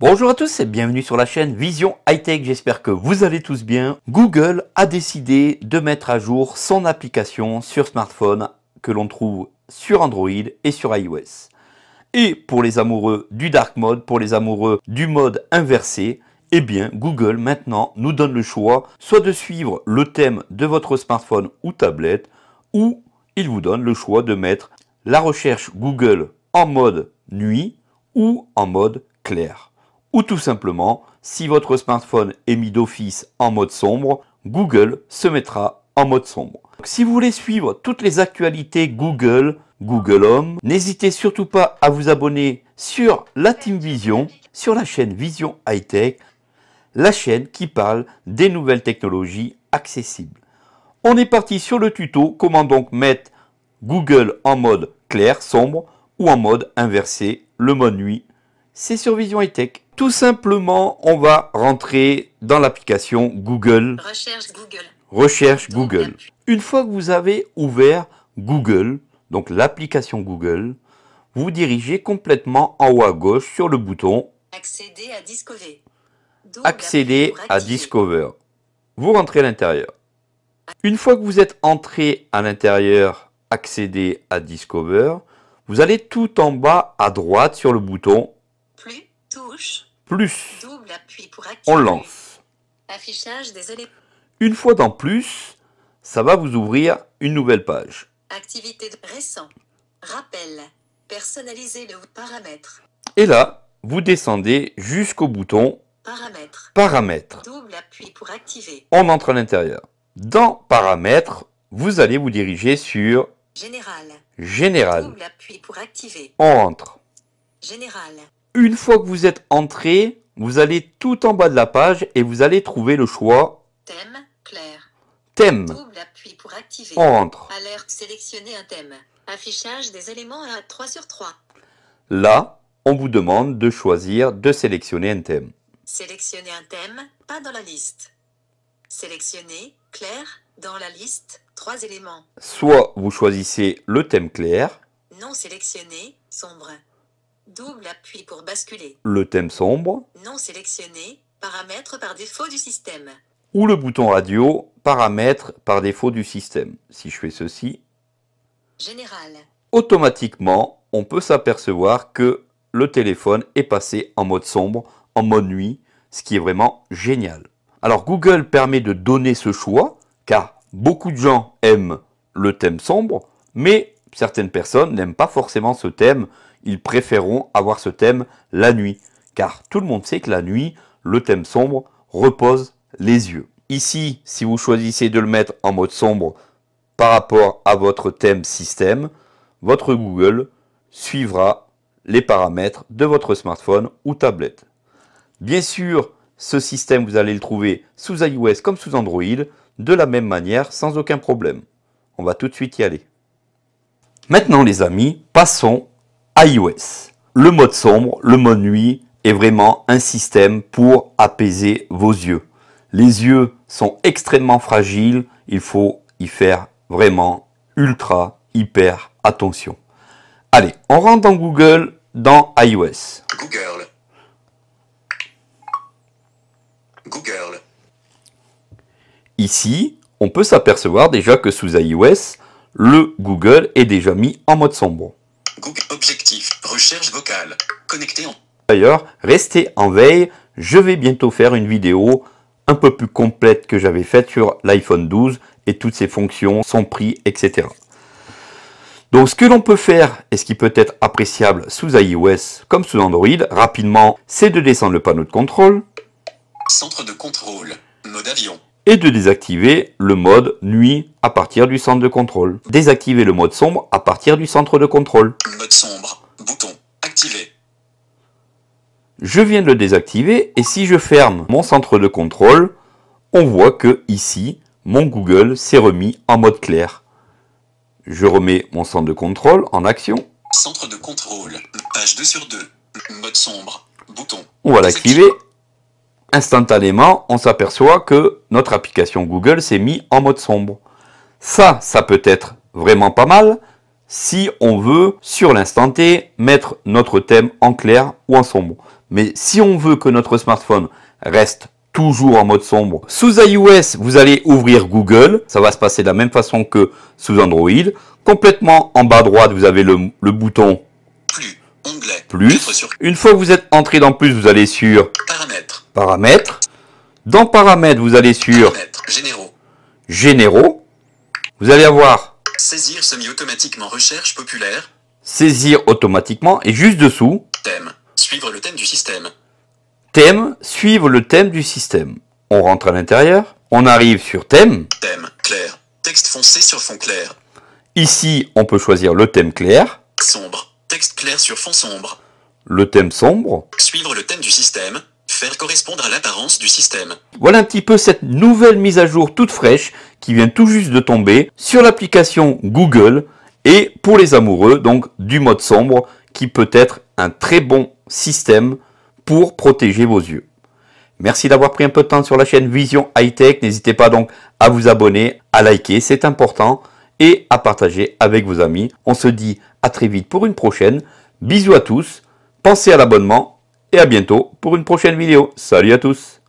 Bonjour à tous et bienvenue sur la chaîne Vision Hightech, j'espère que vous allez tous bien. Google a décidé de mettre à jour son application sur smartphone que l'on trouve sur Android et sur iOS. Et pour les amoureux du dark mode, pour les amoureux du mode inversé, eh bien Google maintenant nous donne le choix soit de suivre le thème de votre smartphone ou tablette, ou il vous donne le choix de mettre la recherche Google en mode nuit ou en mode clair ou tout simplement, si votre smartphone est mis d'office en mode sombre, Google se mettra en mode sombre. si vous voulez suivre toutes les actualités Google, Google Home, n'hésitez surtout pas à vous abonner sur la Team Vision, sur la chaîne Vision Hightech, la chaîne qui parle des nouvelles technologies accessibles. On est parti sur le tuto, comment donc mettre Google en mode clair, sombre, ou en mode inversé, le mode nuit c'est sur Vision et Tech. Tout simplement, on va rentrer dans l'application Google. Recherche Google. Une fois que vous avez ouvert Google, donc l'application Google, vous dirigez complètement en haut à gauche sur le bouton Accéder à Discover. Accéder à Discover. Vous rentrez à l'intérieur. Une fois que vous êtes entré à l'intérieur, Accéder à Discover, vous allez tout en bas à droite sur le bouton plus, touche. Plus. Double appui pour activer. On lance. Affichage des Une fois dans plus, ça va vous ouvrir une nouvelle page. Activité de récent. Rappel. Personnaliser le paramètre. Et là, vous descendez jusqu'au bouton Paramètres. Paramètres. Double appui pour activer. On entre à l'intérieur. Dans Paramètres, vous allez vous diriger sur Général. Général. Double appui pour activer. On rentre. Général. Une fois que vous êtes entré, vous allez tout en bas de la page et vous allez trouver le choix Thème, clair. Thème. On rentre. Alerte, un thème. Affichage des éléments à 3 sur 3. Là, on vous demande de choisir de sélectionner un thème. Sélectionner un thème, pas dans la liste. Sélectionner, clair, dans la liste, trois éléments. Soit vous choisissez le thème clair. Non sélectionné, sombre. Double appui pour basculer. Le thème sombre. Non sélectionné. Paramètres par défaut du système. Ou le bouton radio. Paramètres par défaut du système. Si je fais ceci. Général. Automatiquement, on peut s'apercevoir que le téléphone est passé en mode sombre, en mode nuit, ce qui est vraiment génial. Alors Google permet de donner ce choix, car beaucoup de gens aiment le thème sombre, mais certaines personnes n'aiment pas forcément ce thème ils préféreront avoir ce thème la nuit, car tout le monde sait que la nuit, le thème sombre repose les yeux. Ici, si vous choisissez de le mettre en mode sombre par rapport à votre thème système, votre Google suivra les paramètres de votre smartphone ou tablette. Bien sûr, ce système, vous allez le trouver sous iOS comme sous Android, de la même manière, sans aucun problème. On va tout de suite y aller. Maintenant les amis, passons iOS. Le mode sombre, le mode nuit est vraiment un système pour apaiser vos yeux. Les yeux sont extrêmement fragiles, il faut y faire vraiment ultra, hyper attention. Allez, on rentre dans Google, dans iOS. Google. Google. Ici, on peut s'apercevoir déjà que sous iOS, le Google est déjà mis en mode sombre. Google Objectif. Recherche vocale. Connecté en... D'ailleurs, restez en veille. Je vais bientôt faire une vidéo un peu plus complète que j'avais faite sur l'iPhone 12 et toutes ses fonctions, son prix, etc. Donc ce que l'on peut faire et ce qui peut être appréciable sous iOS comme sous Android rapidement, c'est de descendre le panneau de contrôle. Centre de contrôle, mode avion et de désactiver le mode nuit à partir du centre de contrôle. Désactiver le mode sombre à partir du centre de contrôle. Mode sombre, bouton Je viens de le désactiver et si je ferme mon centre de contrôle, on voit que ici, mon Google s'est remis en mode clair. Je remets mon centre de contrôle en action. Centre de contrôle, page 2 sur 2, mode sombre, bouton. On va l'activer instantanément, on s'aperçoit que notre application Google s'est mise en mode sombre. Ça, ça peut être vraiment pas mal si on veut, sur l'instant T, mettre notre thème en clair ou en sombre. Mais si on veut que notre smartphone reste toujours en mode sombre, sous iOS, vous allez ouvrir Google. Ça va se passer de la même façon que sous Android. Complètement en bas à droite, vous avez le, bouton Onglet. Plus. Une fois que vous êtes entré dans plus, vous allez sur Paramètres. Paramètres. Dans Paramètres, vous allez sur Généraux. Généraux. Vous allez avoir Saisir semi-automatiquement recherche populaire. Saisir automatiquement. Et juste dessous Thème. Suivre le thème du système. Thème. Suivre le thème du système. On rentre à l'intérieur. On arrive sur Thème. Thème. Clair. Texte foncé sur fond clair. Ici, on peut choisir le thème clair. Sombre. Texte clair sur fond sombre. Le thème sombre. Suivre le thème du système. Faire correspondre à l'apparence du système. Voilà un petit peu cette nouvelle mise à jour toute fraîche qui vient tout juste de tomber sur l'application Google et pour les amoureux donc du mode sombre qui peut être un très bon système pour protéger vos yeux. Merci d'avoir pris un peu de temps sur la chaîne Vision High Tech. N'hésitez pas donc à vous abonner, à liker, c'est important et à partager avec vos amis. On se dit à très vite pour une prochaine. Bisous à tous, pensez à l'abonnement et à bientôt pour une prochaine vidéo. Salut à tous